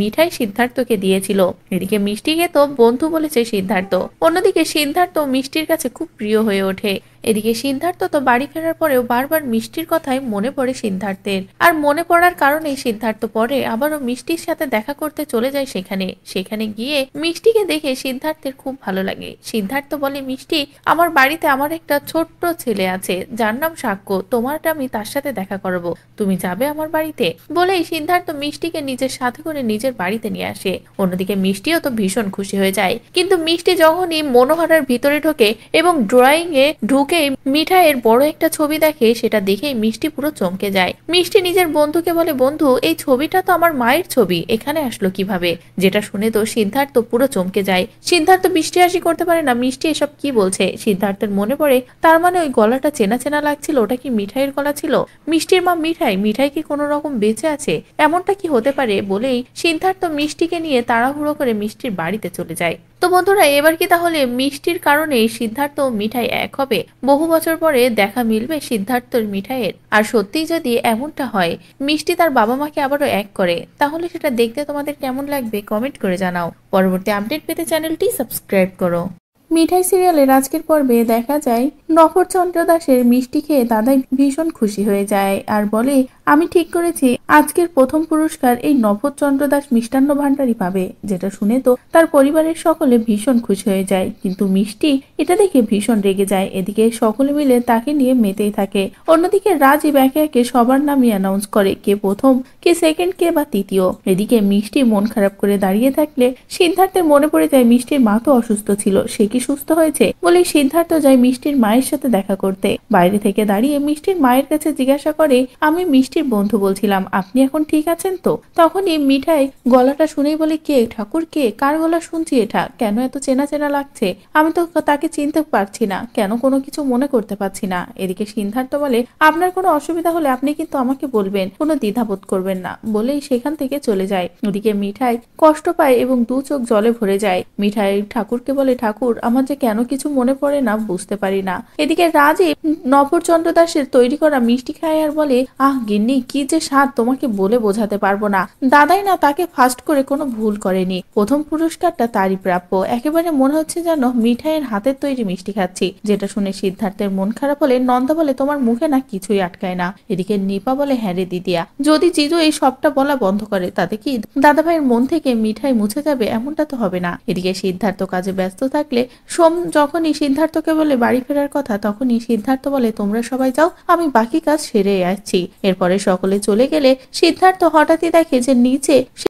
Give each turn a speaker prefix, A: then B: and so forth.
A: মিঠাই সিদ্ধার্থকে দিয়েছিল এদিকে মিষ্টিকে তো বন্ধু বলেছে সিদ্ধার্থ অন্যদিকে সিদ্ধার্থ মিষ্টির কাছে খুব প্রিয় হয়ে ওঠে এদিকে সিদ্ধার্থ তো বাড়ি ফেরার পরেও বারবার মিষ্টির কথাই মনে পড়ে সিদ্ধার্থের আর মনে পড়ার কারণে সিদ্ধার্থ পরে আবারও মিষ্টির সাথে দেখা করতে চলে যায় সেখানে সেখানে গিয়ে মিষ্টিকে দেখে সিদ্ধার্থের খুব ভালো লাগে সিদ্ধার্থ বলে মিষ্টি আমার বাড়িতে আমার একটা ছোট্ট ছেলে আছে যার নাম সাক্ষ্য তোমারটা আমি তার সাথে দেখা করাবো তুমি যাবে আমার বাড়িতে বলেই সিদ্ধার্থ মিষ্টিকে নিজের সাথে করে নিজে নিজের বাড়িতে নিয়ে আসে অন্যদিকে মিষ্টিও তো ভীষণ খুশি হয়ে যায় কিন্তু মিষ্টি যখনই মনোহরার ভিতরে ঢোকে এবং ড্রয়িং এ ঢুকেই মিঠাইয়ের বড় একটা ছবি দেখে সেটা দেখেই মিষ্টি পুরো চমকে যায় মিষ্টি নিজের বন্ধুকে বলে বন্ধু এই ছবিটা তো আমার মায়ের ছবি এখানে আসলো কিভাবে যেটা শুনে তো সিদ্ধার্থ পুরো চমকে যায় সিদ্ধার্থ মিষ্টি হাসি করতে পারে না মিষ্টি এসব কি বলছে সিদ্ধার্থের মনে পড়ে তার মানে ওই গলাটা চেনা চেনা লাগছিল ওটা কি মিঠাইয়ের গলা ছিল মিষ্টির মা মিঠাই মিঠাই কি কোনো রকম বেঁচে আছে এমনটা কি হতে পারে বলেই সিদ্ধার্থ মিষ্টিকে নিয়ে তাড়াহুড়ো করে মিষ্টির বাড়িতে চলে যায় তো বন্ধুরা এবার কি তাহলে মিষ্টির কারণে সিদ্ধার্থ মিঠাই এক হবে বহু বছর পরে দেখা মিলবে সিদ্ধার্থর মিঠাইয়ের আর সত্যিই যদি এমনটা হয় মিষ্টি তার বাবা মাকে আবারও এক করে তাহলে সেটা দেখতে তোমাদের কেমন লাগবে কমেন্ট করে জানাও পরবর্তী আপডেট পেতে চ্যানেলটি সাবস্ক্রাইব করো মিঠাই সিরিয়ালের আজকের পর্বে দেখা যায় নফর চন্দ্র দাসের মিষ্টি খেয়ে দাদাই ভীষণ খুশি হয়ে যায় আর বলে আমি ঠিক করেছি আজকের প্রথম পুরস্কার এই নভদ চন্দ্র দাস মিষ্টান্ন ভাণ্ডারই পাবে যেটা শুনে তো তার পরিবারের সকলে ভীষণ খুশি হয়ে যায় কিন্তু মিষ্টি এটা দেখে ভীষণ রেগে যায় এদিকে সকলে মিলে তাকে নিয়ে মেতেই থাকে অন্যদিকে রাজীব একে একে সবার নামই অ্যানাউন্স করে কে প্রথম কে সেকেন্ড কে বা তৃতীয় এদিকে মিষ্টি মন খারাপ করে দাঁড়িয়ে থাকলে সিদ্ধার্থের মনে পড়ে যায় মিষ্টির মা তো অসুস্থ ছিল সে কি সুস্থ হয়েছে বলে সিদ্ধার্থ যায় মিষ্টির মায়ের সাথে দেখা করতে বাইরে থেকে দাঁড়িয়ে মিষ্টির মায়ের কাছে জিজ্ঞাসা করে আমি মিষ্টি মিষ্টির বন্ধু বলছিলাম আপনি এখন ঠিক আছেন তো তখনই মিঠাই গলাটা শুনেই বলে কে ঠাকুর কে কার গলা শুনছি এটা কেন এত চেনা চেনা লাগছে আমি তো তাকে চিনতে পারছি না কেন কোনো কিছু মনে করতে পারছি না এদিকে সিদ্ধার্থ বলে আপনার কোনো অসুবিধা হলে আপনি কিন্তু আমাকে বলবেন কোনো দ্বিধাবোধ করবেন না বলেই সেখান থেকে চলে যায় ওদিকে মিঠাই কষ্ট পায় এবং দু চোখ জলে ভরে যায় মিঠাই ঠাকুরকে বলে ঠাকুর আমার যে কেন কিছু মনে পড়ে না বুঝতে পারি না এদিকে রাজীব নবরচন্দ্র দাসের তৈরি করা মিষ্টি খায় আর বলে আহ গিন গিন্নি কি যে স্বাদ তোমাকে বলে বোঝাতে পারবো না দাদাই না তাকে ফার্স্ট করে কোনো ভুল করেনি প্রথম পুরস্কারটা তারই প্রাপ্য একেবারে মনে হচ্ছে যেন মিঠাইয়ের হাতের তৈরি মিষ্টি খাচ্ছি যেটা শুনে সিদ্ধার্থের মন খারাপ হলে নন্দা বলে তোমার মুখে না কিছুই আটকায় না এদিকে নিপা বলে হ্যাঁ রে দিদিয়া যদি জিজু এই সবটা বলা বন্ধ করে তাতে কি দাদা ভাইয়ের মন থেকে মিঠাই মুছে যাবে এমনটা তো হবে না এদিকে সিদ্ধার্থ কাজে ব্যস্ত থাকলে সোম যখনই সিদ্ধার্থকে বলে বাড়ি ফেরার কথা তখনই সিদ্ধার্থ বলে তোমরা সবাই যাও আমি বাকি কাজ সেরে আসছি এরপরে ঘরে সকলে চলে গেলে সিদ্ধার্থ হঠাৎই দেখে যে নিচে